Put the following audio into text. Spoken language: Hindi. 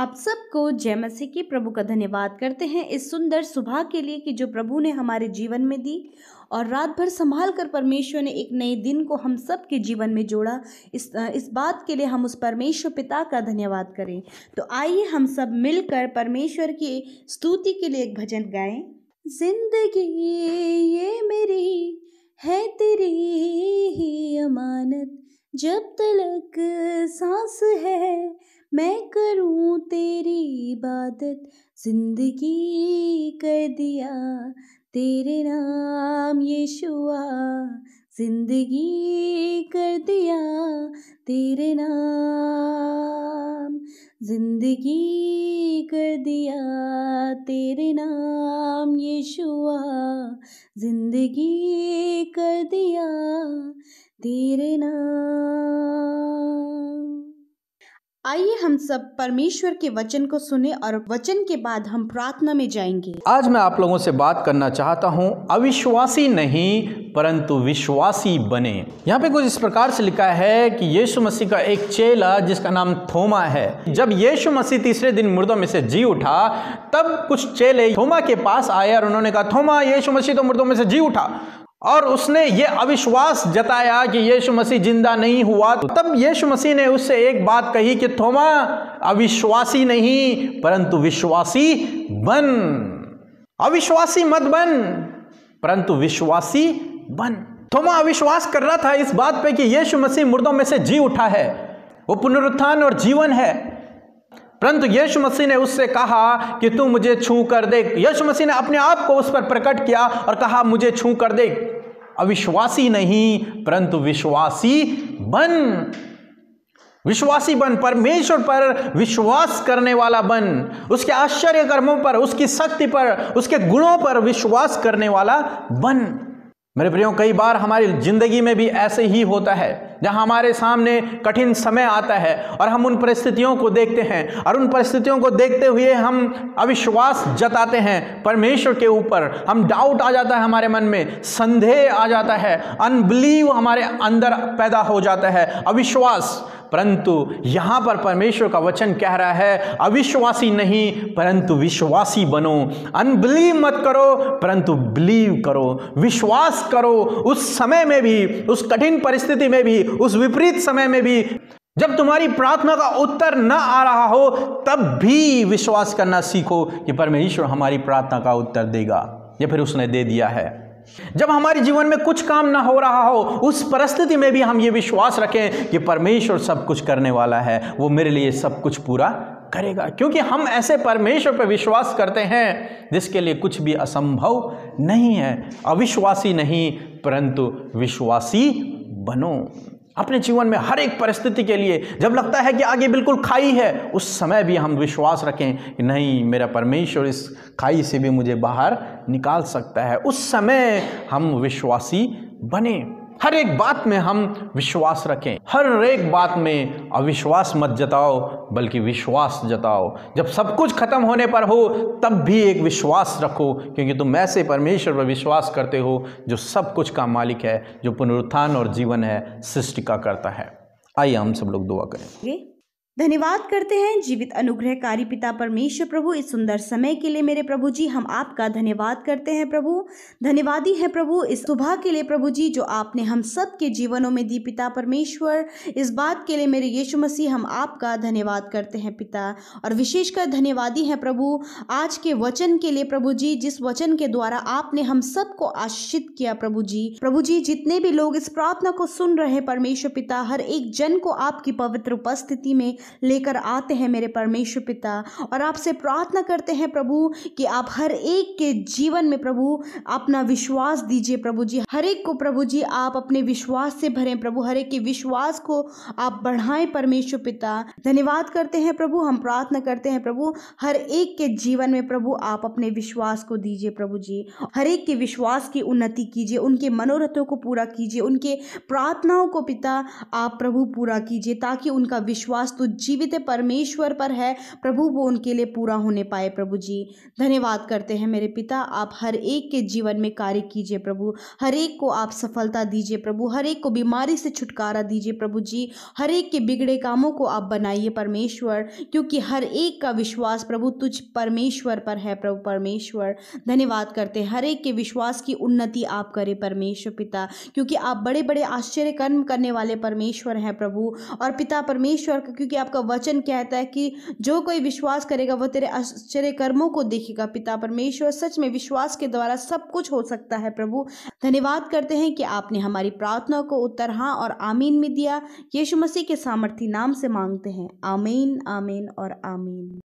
आप सबको जय मसीह की प्रभु का धन्यवाद करते हैं इस सुंदर सुबह के लिए कि जो प्रभु ने हमारे जीवन में दी और रात भर संभाल कर परमेश्वर ने एक नए दिन को हम सब के जीवन में जोड़ा इस इस बात के लिए हम उस परमेश्वर पिता का धन्यवाद करें तो आइए हम सब मिलकर परमेश्वर की स्तुति के लिए एक भजन गाएं जिंदगी ये मेरी है तेरी ही अमानत जब तलक सांस है मैं करूँ तेरी इबादत जिंदगी कर दिया तेरे नाम यीशुआ जिंदगी कर दिया तेरे नाम जिंदगी कर दिया तेरे नाम यीशुआ जिंदगी कर दिया तेरे नाम आइए हम सब परमेश्वर के वचन को सुने और वचन के बाद हम प्रार्थना में जाएंगे आज मैं आप लोगों से बात करना चाहता हूँ अविश्वासी नहीं परंतु विश्वासी बने यहाँ पे कुछ इस प्रकार से लिखा है कि यीशु मसीह का एक चेला जिसका नाम थोमा है जब यीशु मसीह तीसरे दिन मुर्दों में से जी उठा तब कुछ चेले थोमा के पास आए और उन्होंने कहा थोमा यीशु मसीह तो मुर्दों में से जी उठा और उसने ये अविश्वास जताया कि यीशु मसीह जिंदा नहीं हुआ तब यीशु मसीह ने उससे एक बात कही कि थोमा अविश्वासी नहीं परंतु विश्वासी बन अविश्वासी मत बन परंतु विश्वासी बन थोमा अविश्वास कर रहा था इस बात पे कि यीशु मसीह मुर्दों में से जी उठा है वो पुनरुत्थान और जीवन है परंतु यीशु मसीह ने उससे कहा कि तू मुझे छू कर दे यीशु मसीह ने अपने आप को उस पर प्रकट किया और कहा मुझे छू कर दे अविश्वासी नहीं परंतु विश्वासी बन विश्वासी बन परमेश्वर पर विश्वास करने वाला बन उसके आश्चर्य कर्मों पर उसकी शक्ति पर उसके गुणों पर विश्वास करने वाला बन मेरे प्रियो कई बार हमारी जिंदगी में भी ऐसे ही होता है जहां हमारे सामने कठिन समय आता है और हम उन परिस्थितियों को देखते हैं और उन परिस्थितियों को देखते हुए हम अविश्वास जताते हैं परमेश्वर के ऊपर हम डाउट आ जाता है हमारे मन में संदेह आ जाता है अनबिलीव हमारे अंदर पैदा हो जाता है अविश्वास परंतु यहाँ पर परमेश्वर का वचन कह रहा है अविश्वासी नहीं परंतु विश्वासी बनो अनबिलीव मत करो परंतु बिलीव करो विश्वास करो उस समय में भी उस कठिन परिस्थिति में भी उस विपरीत समय में भी जब तुम्हारी प्रार्थना का उत्तर न आ रहा हो तब भी विश्वास करना सीखो कि परमेश्वर हमारी प्रार्थना का उत्तर देगा या फिर उसने दे दिया है जब हमारे जीवन में कुछ काम ना हो रहा हो उस परिस्थिति में भी हम ये विश्वास रखें कि परमेश्वर सब कुछ करने वाला है वो मेरे लिए सब कुछ पूरा करेगा क्योंकि हम ऐसे परमेश्वर पर विश्वास करते हैं जिसके लिए कुछ भी असंभव नहीं है अविश्वासी नहीं परंतु विश्वासी बनो अपने जीवन में हर एक परिस्थिति के लिए जब लगता है कि आगे बिल्कुल खाई है उस समय भी हम विश्वास रखें कि नहीं मेरा परमेश्वर इस खाई से भी मुझे बाहर निकाल सकता है उस समय हम विश्वासी बने हर एक बात में हम विश्वास रखें हर एक बात में अविश्वास मत जताओ बल्कि विश्वास जताओ जब सब कुछ खत्म होने पर हो तब भी एक विश्वास रखो क्योंकि तुम ऐसे परमेश्वर पर विश्वास करते हो जो सब कुछ का मालिक है जो पुनरुत्थान और जीवन है सृष्टि का करता है आइए हम सब लोग दुआ करें धन्यवाद करते हैं जीवित अनुग्रहकारी पिता परमेश्वर प्रभु इस सुंदर समय के लिए मेरे प्रभु जी हम आपका धन्यवाद करते हैं प्रभु धन्यवादी है प्रभु इस सुबह के लिए प्रभु जी जो आपने हम सब के जीवनों में दी पिता परमेश्वर इस बात के लिए मेरे यीशु मसीह हम आपका धन्यवाद करते हैं पिता और विशेषकर धन्यवादी है प्रभु आज के वचन के लिए प्रभु जी जिस वचन के द्वारा आपने हम सबको आश्रित किया प्रभु जी प्रभु जी जितने भी लोग इस प्रार्थना को सुन रहे परमेश्वर पिता हर एक जन को आपकी पवित्र उपस्थिति में लेकर आते हैं मेरे परमेश्वर पिता और आपसे प्रार्थना करते हैं प्रभु कि आप हर एक के जीवन में प्रभु अपना विश्वास दीजिए प्रभु जी हर एक को प्रभु जी आप अपने विश्वास से भरें प्रभु हर एक के विश्वास को आप बढ़ाएं परमेश्वर पिता धन्यवाद करते हैं प्रभु हम प्रार्थना करते हैं प्रभु हर एक के जीवन में प्रभु आप अपने विश्वास को दीजिए प्रभु जी हर एक के विश्वास की उन्नति कीजिए उनके मनोरथों को पूरा कीजिए उनके प्रार्थनाओं को पिता आप प्रभु पूरा कीजिए ताकि उनका विश्वास तो जीवित परमेश्वर पर है प्रभु वो उनके लिए पूरा होने पाए प्रभु जी धन्यवाद करते हैं मेरे पिता आप हर एक के जीवन में कार्य कीजिए प्रभु हर एक को आप सफलता दीजिए प्रभु हर एक को बीमारी से छुटकारा दीजिए प्रभु जी हर एक के बिगड़े कामों को आप बनाइए परमेश्वर क्योंकि हर एक का विश्वास प्रभु तुझ परमेश्वर पर है प्रभु परमेश्वर धन्यवाद करते हैं हर एक के विश्वास की उन्नति आप करें परमेश्वर पिता क्योंकि आप बड़े बड़े आश्चर्य कर्म करने वाले परमेश्वर हैं प्रभु और पिता परमेश्वर क्योंकि आपका वचन कहता है कि जो कोई विश्वास करेगा वह तेरे आश्चर्य कर्मों को देखेगा पिता परमेश्वर सच में विश्वास के द्वारा सब कुछ हो सकता है प्रभु धन्यवाद करते हैं कि आपने हमारी प्रार्थना को उत्तर हाँ और आमीन में दिया यीशु मसीह के सामर्थी नाम से मांगते हैं आमीन आमीन और आमीन